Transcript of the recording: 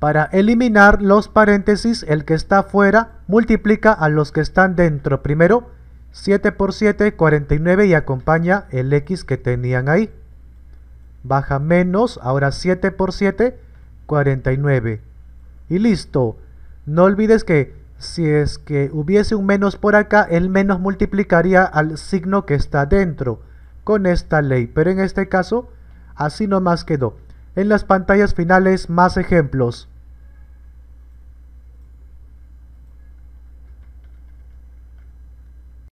Para eliminar los paréntesis, el que está fuera multiplica a los que están dentro. Primero, 7 por 7, 49 y acompaña el x que tenían ahí. Baja menos, ahora 7 por 7, 49. Y listo. No olvides que si es que hubiese un menos por acá, el menos multiplicaría al signo que está dentro con esta ley. Pero en este caso, así nomás quedó. En las pantallas finales, más ejemplos.